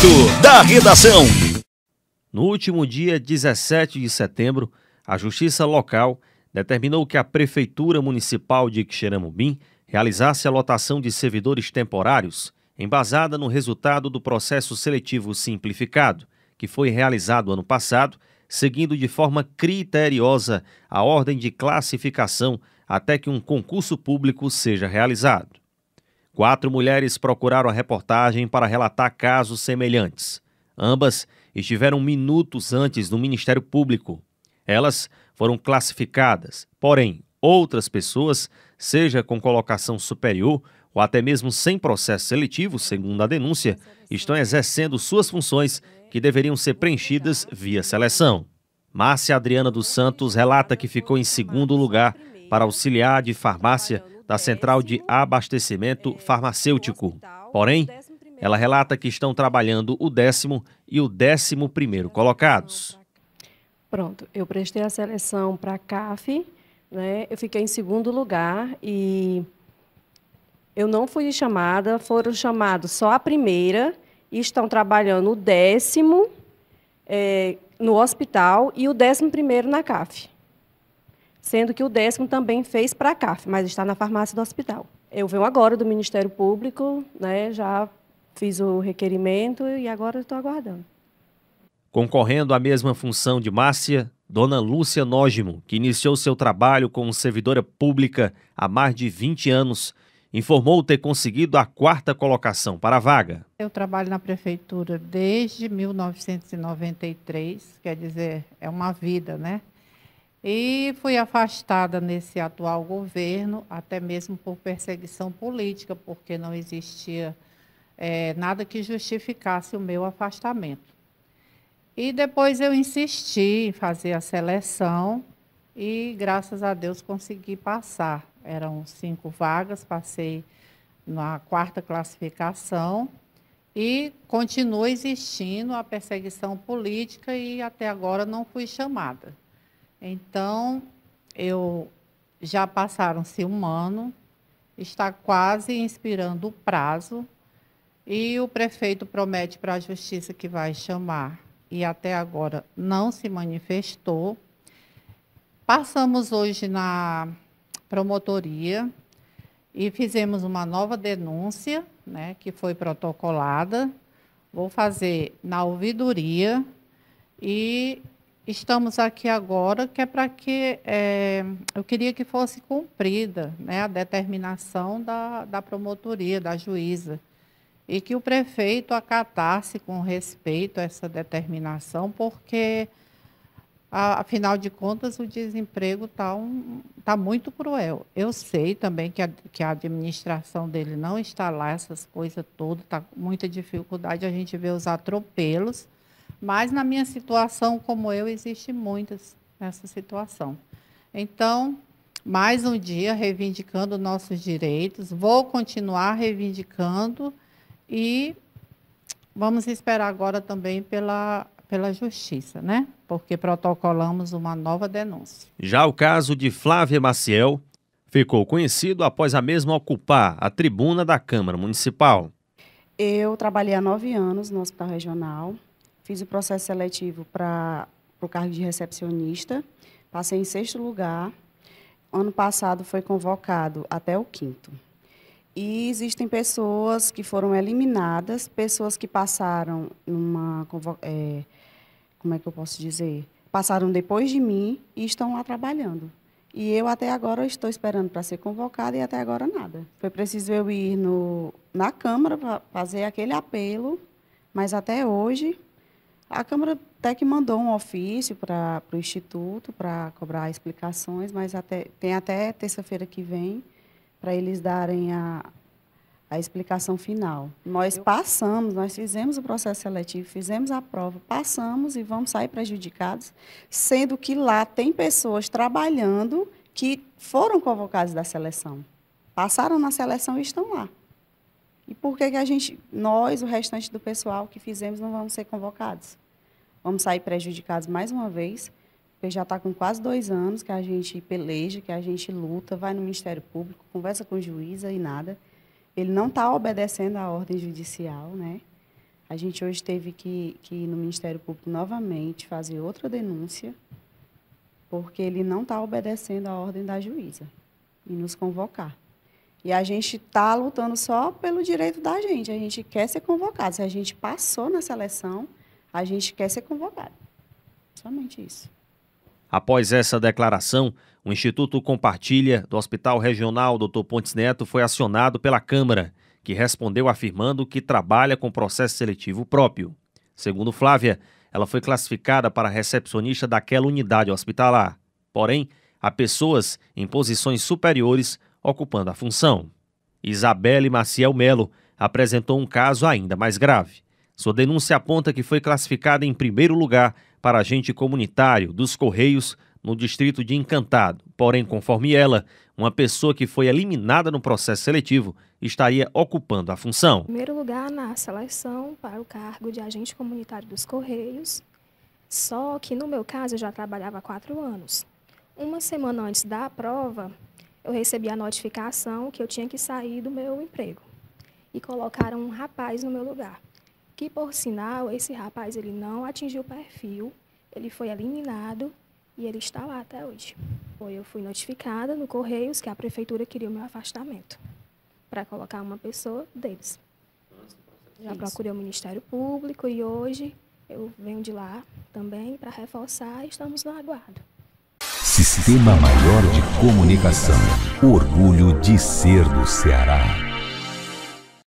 Direto da redação. No último dia 17 de setembro, a Justiça Local determinou que a Prefeitura Municipal de Xeramubim realizasse a lotação de servidores temporários, embasada no resultado do processo seletivo simplificado, que foi realizado ano passado, seguindo de forma criteriosa a ordem de classificação até que um concurso público seja realizado. Quatro mulheres procuraram a reportagem para relatar casos semelhantes. Ambas estiveram minutos antes no Ministério Público. Elas foram classificadas, porém, outras pessoas, seja com colocação superior ou até mesmo sem processo seletivo, segundo a denúncia, estão exercendo suas funções que deveriam ser preenchidas via seleção. Márcia Adriana dos Santos relata que ficou em segundo lugar para auxiliar de farmácia da central de abastecimento farmacêutico. Porém, ela relata que estão trabalhando o décimo e o décimo primeiro colocados. Pronto, eu prestei a seleção para a CAF, né? eu fiquei em segundo lugar e eu não fui chamada, foram chamados só a primeira e estão trabalhando o décimo é, no hospital e o décimo primeiro na CAF sendo que o décimo também fez para a CAF, mas está na farmácia do hospital. Eu venho agora do Ministério Público, né, já fiz o requerimento e agora estou aguardando. Concorrendo à mesma função de Márcia, Dona Lúcia Nógimo, que iniciou seu trabalho como servidora pública há mais de 20 anos, informou ter conseguido a quarta colocação para a vaga. Eu trabalho na prefeitura desde 1993, quer dizer, é uma vida, né? E fui afastada nesse atual governo, até mesmo por perseguição política, porque não existia é, nada que justificasse o meu afastamento. E depois eu insisti em fazer a seleção e, graças a Deus, consegui passar. Eram cinco vagas, passei na quarta classificação e continua existindo a perseguição política e até agora não fui chamada. Então, eu já passaram-se um ano, está quase inspirando o prazo e o prefeito promete para a justiça que vai chamar e até agora não se manifestou. Passamos hoje na promotoria e fizemos uma nova denúncia, né, que foi protocolada. Vou fazer na ouvidoria e estamos aqui agora, que é para que é, eu queria que fosse cumprida né, a determinação da, da promotoria, da juíza, e que o prefeito acatasse com respeito essa determinação, porque, afinal de contas, o desemprego está um, tá muito cruel. Eu sei também que a, que a administração dele não está lá, essas coisas todas, está com muita dificuldade, a gente vê os atropelos, mas na minha situação, como eu, existe muitas nessa situação. Então, mais um dia reivindicando nossos direitos, vou continuar reivindicando e vamos esperar agora também pela, pela justiça, né? Porque protocolamos uma nova denúncia. Já o caso de Flávia Maciel ficou conhecido após a mesma ocupar a tribuna da Câmara Municipal. Eu trabalhei há nove anos no Hospital Regional, Fiz o processo seletivo para o cargo de recepcionista. Passei em sexto lugar. Ano passado foi convocado até o quinto. E existem pessoas que foram eliminadas, pessoas que passaram numa. É, como é que eu posso dizer? Passaram depois de mim e estão lá trabalhando. E eu até agora estou esperando para ser convocada e até agora nada. Foi preciso eu ir no, na Câmara para fazer aquele apelo, mas até hoje a Câmara até que mandou um ofício para o Instituto para cobrar explicações, mas até, tem até terça-feira que vem para eles darem a, a explicação final. Nós passamos, nós fizemos o processo seletivo, fizemos a prova, passamos e vamos sair prejudicados, sendo que lá tem pessoas trabalhando que foram convocadas da seleção, passaram na seleção e estão lá. E por que, que a gente, nós, o restante do pessoal que fizemos, não vamos ser convocados? vamos sair prejudicados mais uma vez, porque já está com quase dois anos que a gente peleja, que a gente luta, vai no Ministério Público, conversa com o juiz e nada. Ele não está obedecendo à ordem judicial, né? A gente hoje teve que, que ir no Ministério Público novamente fazer outra denúncia, porque ele não está obedecendo à ordem da juíza e nos convocar. E a gente está lutando só pelo direito da gente. A gente quer ser convocado. Se a gente passou na seleção, a gente quer ser convocado. Somente isso. Após essa declaração, o Instituto Compartilha do Hospital Regional Dr. Pontes Neto foi acionado pela Câmara, que respondeu afirmando que trabalha com processo seletivo próprio. Segundo Flávia, ela foi classificada para recepcionista daquela unidade hospitalar. Porém, há pessoas em posições superiores ocupando a função. Isabelle Maciel Melo apresentou um caso ainda mais grave. Sua denúncia aponta que foi classificada em primeiro lugar para agente comunitário dos Correios no distrito de Encantado. Porém, conforme ela, uma pessoa que foi eliminada no processo seletivo estaria ocupando a função. Em primeiro lugar, na seleção para o cargo de agente comunitário dos Correios, só que no meu caso eu já trabalhava há quatro anos. Uma semana antes da prova, eu recebi a notificação que eu tinha que sair do meu emprego e colocaram um rapaz no meu lugar que por sinal esse rapaz ele não atingiu o perfil, ele foi eliminado e ele está lá até hoje. Eu fui notificada no Correios que a prefeitura queria o meu afastamento para colocar uma pessoa deles. Já procurei o Ministério Público e hoje eu venho de lá também para reforçar e estamos no aguardo. Sistema Maior de Comunicação. Orgulho de ser do Ceará.